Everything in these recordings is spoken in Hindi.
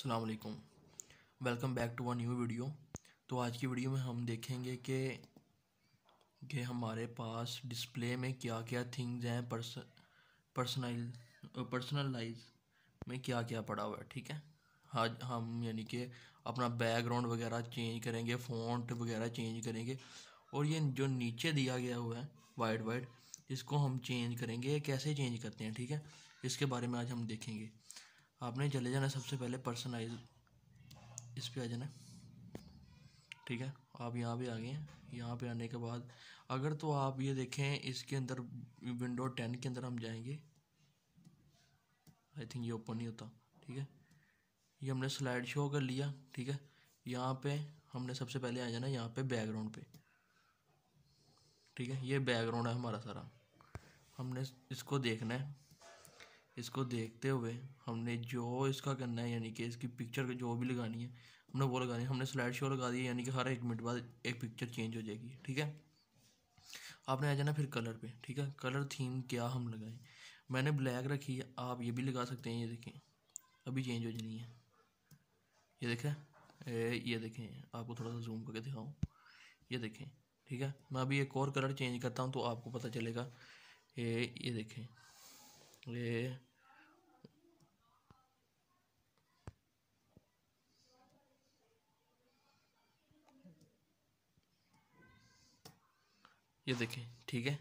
अलैक्म welcome back to a new video तो आज की वीडियो में हम देखेंगे कि कि हमारे पास डिस्प्ले में क्या क्या थिंग्स हैं पर्सनल पर्सनलाइज में क्या क्या पड़ा हुआ है ठीक है आज हम यानी कि अपना बैकग्राउंड वगैरह चेंज करेंगे फ़ॉन्ट वगैरह चेंज करेंगे और ये जो नीचे दिया गया हुआ है वाइड वाइड इसको हम चेंज करेंगे कैसे चेंज करते हैं ठीक है इसके बारे में आज हम देखेंगे आपने चले जाना सबसे पहले पर्सनलाइज इस पे आ जाना ठीक है आप यहाँ पे आ गए हैं यहाँ पे आने के बाद अगर तो आप ये देखें इसके अंदर विंडो टेन के अंदर हम जाएंगे आई थिंक ये ओपन नहीं होता ठीक है ये हमने स्लाइड शो कर लिया ठीक है यहाँ पे हमने सबसे पहले आ जाना यहाँ पे बैकग्राउंड पे ठीक है ये बैकग्राउंड है हमारा सारा हमने इसको देखना है इसको देखते हुए हमने जो इसका करना है यानी कि इसकी पिक्चर जो भी लगानी है हमने वो लगानी है हमने स्लाइड शो लगा दी यानी कि हर एक मिनट बाद एक पिक्चर चेंज हो जाएगी ठीक है आपने आ जाना फिर कलर पे ठीक है कलर थीम क्या हम लगाएं मैंने ब्लैक रखी है आप ये भी लगा सकते हैं ये देखें अभी चेंज हो जानी है ये देखें ये देखें आपको थोड़ा सा जूम करके दिखाऊँ ये देखें ठीक है मैं अभी एक और कलर चेंज करता हूँ तो आपको पता चलेगा ये ये देखें ये ये देखें ठीक है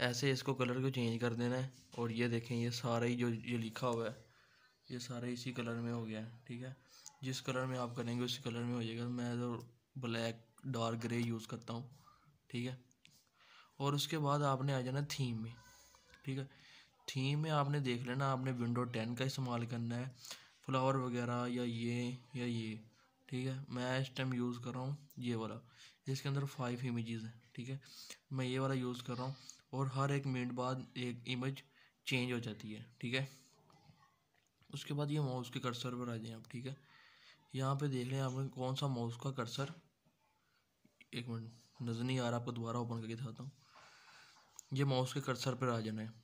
ऐसे इसको कलर को चेंज कर देना है और ये देखें ये सारा ही जो ये लिखा हुआ है ये सारा इसी कलर में हो गया है ठीक है जिस कलर में आप करेंगे उसी कलर में हो जाएगा मैं तो ब्लैक डार्क ग्रे यूज़ करता हूँ ठीक है और उसके बाद आपने आ जाना थीम में ठीक है थीम में आपने देख लेना आपने विंडो टेन का इस्तेमाल करना है फ्लावर वगैरह या ये या ये ठीक है मैं इस टाइम यूज़ कर रहा हूँ ये वाला इसके अंदर फाइव इमेजेस हैं ठीक है मैं ये वाला यूज़ कर रहा हूँ और हर एक मिनट बाद एक इमेज चेंज हो जाती है ठीक है उसके बाद ये माउस के कर्सर पर आ जाए आप ठीक है यहाँ पे देख लें आपने कौन सा माउस का कर्सर एक मिनट नज़र नहीं आ रहा आपको दोबारा ओपन करके दिखाता हूँ ये माउस के कर्सर पर आ जाना है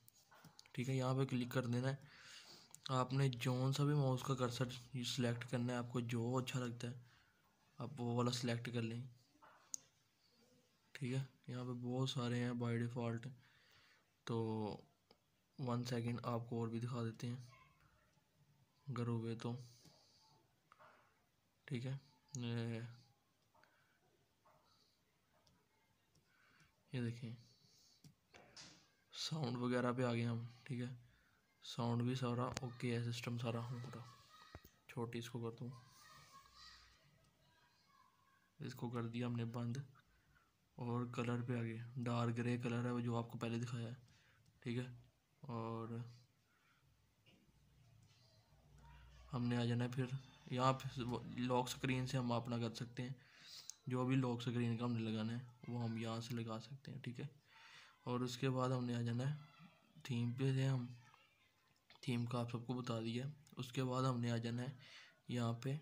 ठीक है यहाँ पर क्लिक कर देना है आपने जोन सा भी माउस का कर्सर सेलेक्ट करना है आपको जो अच्छा लगता है आप वो वाला सिलेक्ट कर लें ठीक है यहाँ पे बहुत सारे हैं बाय डिफ़ॉल्ट तो वन सेकंड आपको और भी दिखा देते हैं अगर हुए तो ठीक है ये, ये देखें साउंड वगैरह पे आ गए हम ठीक है साउंड भी सारा ओके है सिस्टम सारा पूरा छोटी इसको कर दूँ इसको कर दिया हमने बंद और कलर पे आ गए डार्क ग्रे कलर है वो जो आपको पहले दिखाया है ठीक है और हमने आ जाना है फिर यहाँ पे लॉक स्क्रीन से हम अपना कर सकते हैं जो भी लॉक स्क्रीन का हमने लगाना है वो हम यहाँ से लगा सकते हैं ठीक है और उसके बाद हमने आ जाना है थीम पे थे हम थीम का आप सबको बता दिया उसके बाद हमने आ जाना है यहाँ पे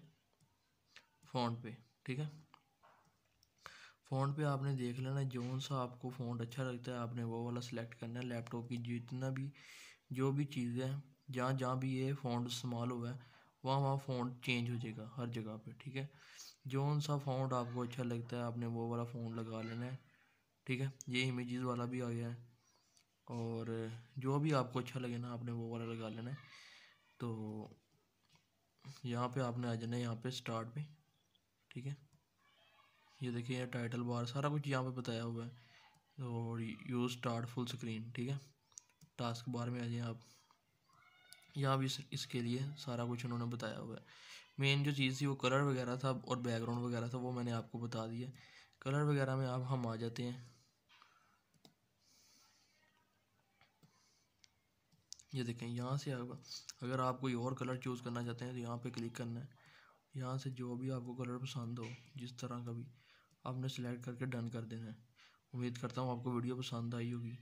फ़ॉन्ट पे ठीक है फ़ॉन्ट पे आपने देख लेना है जोन सा आपको फ़ॉन्ट अच्छा लगता है आपने वो वाला सिलेक्ट करना है लैपटॉप की जितना भी जो भी चीज़ है जहाँ जहाँ भी ये फ़ॉन्ट इस्तेमाल हुआ है वहाँ वहाँ फ़ॉन्ट चेंज हो जाएगा हर जगह पे ठीक है जोन सा फ़ॉन्ट आपको अच्छा लगता है आपने वो वाला फ़ोन लगा लेना है ठीक है ये इमेजेस वाला भी आ गया है और जो भी आपको अच्छा लगे ना आपने वो वाला लगा लेना है तो यहाँ पे आपने आ जाना है यहाँ पे स्टार्ट पे ठीक है ये देखिए यहाँ टाइटल बार सारा कुछ यहाँ पे बताया हुआ है और यूज स्टार्ट फुल स्क्रीन ठीक है टास्क बार में आ जाए आप यहाँ भी इसके लिए सारा कुछ उन्होंने बताया हुआ है मेन जो चीज़ थी वो कलर वगैरह था और बैकग्राउंड वगैरह था वो मैंने आपको बता दिया कलर वगैरह में आप हम आ जाते हैं ये देखें यहाँ से आएगा अगर आप कोई और कलर चूज़ करना चाहते हैं तो यहाँ पे क्लिक करना है यहाँ से जो भी आपको कलर पसंद हो जिस तरह का भी आपने सेलेक्ट करके डन कर देना है उम्मीद करता हूँ आपको वीडियो पसंद आई होगी